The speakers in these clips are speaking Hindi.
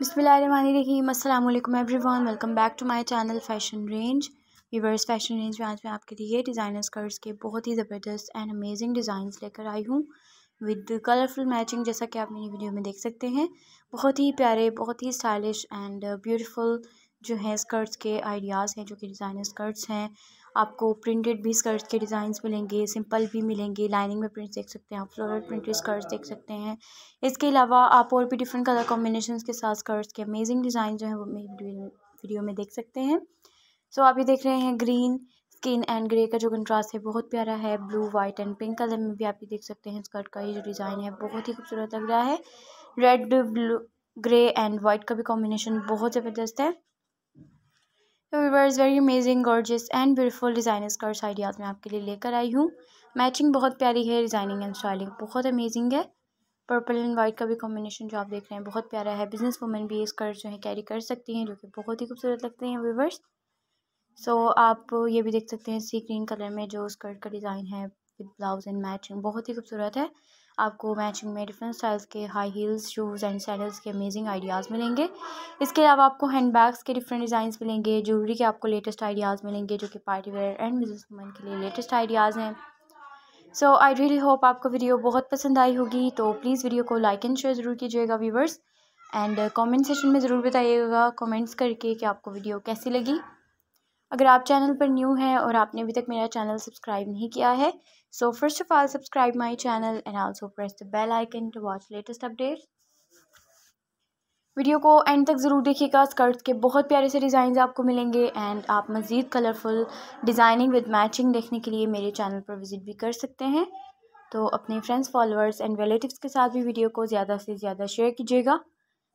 बिसमीम अल्लाम everyone welcome back to my channel Fashion Range viewers Fashion Range में आज मैं आपके लिए डिज़ाइनर स्कर्ट्स के बहुत ही ज़बरदस्त एंड अमेजिंग डिज़ाइन लेकर आई हूँ विद कलरफुल मैचिंग जैसा कि आप मेरी वीडियो में देख सकते हैं बहुत ही प्यारे बहुत ही स्टाइलिश एंड ब्यूटिफुल जो हैं स्कर्ट्स के आइडियाज़ हैं जो कि डिज़ाइनर स्कर्ट्स हैं आपको प्रिंटेड भी स्कर्ट्स के डिज़ाइन मिलेंगे सिंपल भी मिलेंगे लाइनिंग में प्रिंट्स देख सकते हैं आप फ्लोरल प्रिंटेड स्कर्ट्स देख सकते हैं इसके अलावा आप और भी डिफरेंट कलर कॉम्बिनेशन के साथ स्कर्ट्स के अमेजिंग डिज़ाइन जो हैं वो मेरी वीडियो में देख सकते हैं सो आप ये देख रहे हैं ग्रीन स्किन एंड ग्रे का जो कंट्रास्ट है बहुत प्यारा है blue white and pink colour में भी आप ये देख सकते हैं स्कर्ट का ये जो डिज़ाइन है बहुत ही खूबसूरत लग रहा है red blue grey and white का भी कॉम्बिनेशन बहुत ज़बरदस्त है तो viewers very amazing gorgeous and beautiful designer skirts ideas मैं आपके लिए लेकर आई हूँ मैचिंग बहुत प्यारी है डिज़ाइनिंग एंड स्टाइलिंग बहुत अमेजिंग है पर्पल एंड वाइट का भी कॉम्बिनेशन जो आप देख रहे हैं बहुत प्यारा है बिजनेस वुमेन भी स्कर्ट जो है कैरी कर सकती हैं जो कि बहुत ही खूबसूरत लगते हैं व्यूवर्स सो so, आप ये भी देख सकते हैं सी ग्रीन कलर में जो स्कर्ट का डिज़ाइन है विद ब्लाउज एंड मैचिंग बहुत ही खूबसूरत है आपको मैचिंग में डिफरेंट स्टाइल्स के high heels shoes and sandals के अमेजिंग आइडियाज़ मिलेंगे इसके अलावा आपको हैंड बैग्स के डिफरेंट डिज़ाइंस मिलेंगे ज्वेलरी के आपको लेटेस्ट आइडियाज़ मिलेंगे जो कि party wear and business woman के लिए लेटेस्ट आइडियाज़ हैं सो आई रियली होप आपको वीडियो बहुत पसंद आई होगी तो प्लीज़ वीडियो को लाइक एंड शेयर ज़रूर कीजिएगा व्यूवर्स एंड कॉमेंट सेशन में ज़रूर बताइएगा कॉमेंट्स करके कि आपको वीडियो कैसी लगी अगर आप चैनल पर न्यू हैं और आपने अभी तक मेरा चैनल सब्सक्राइब नहीं किया है so first of all subscribe my channel and also press the bell icon to watch latest updates video को एंड तक ज़रूर देखिएगा स्कर्ट्स के बहुत प्यारे से डिज़ाइन आपको मिलेंगे एंड आप मज़ीद कलरफुल डिज़ाइनिंग विद मैचिंग देखने के लिए मेरे चैनल पर विज़िट भी कर सकते हैं तो अपने फ्रेंड्स फॉलोअर्स एंड रिलेटिव्स के साथ भी वीडियो को ज़्यादा से ज़्यादा शेयर कीजिएगा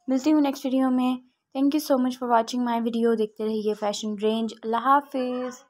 मिलती हूँ नेक्स्ट वीडियो में thank you so much for watching my video देखते रहिए फैशन रेंज अल्लाह हाफिज़